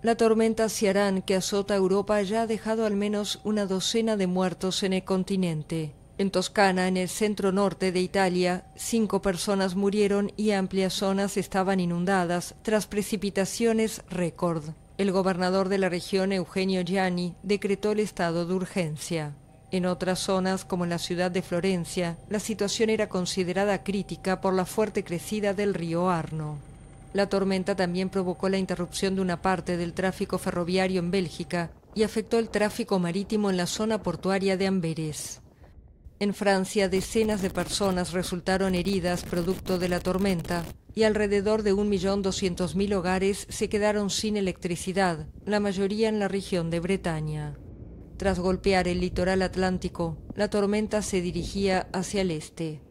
La tormenta Ciarán que azota Europa ya ha dejado al menos una docena de muertos en el continente. En Toscana, en el centro norte de Italia, cinco personas murieron y amplias zonas estaban inundadas tras precipitaciones récord. El gobernador de la región, Eugenio Gianni, decretó el estado de urgencia. En otras zonas, como en la ciudad de Florencia, la situación era considerada crítica por la fuerte crecida del río Arno. La tormenta también provocó la interrupción de una parte del tráfico ferroviario en Bélgica y afectó el tráfico marítimo en la zona portuaria de Amberes. En Francia, decenas de personas resultaron heridas producto de la tormenta y alrededor de 1.200.000 hogares se quedaron sin electricidad, la mayoría en la región de Bretaña. Tras golpear el litoral atlántico, la tormenta se dirigía hacia el este.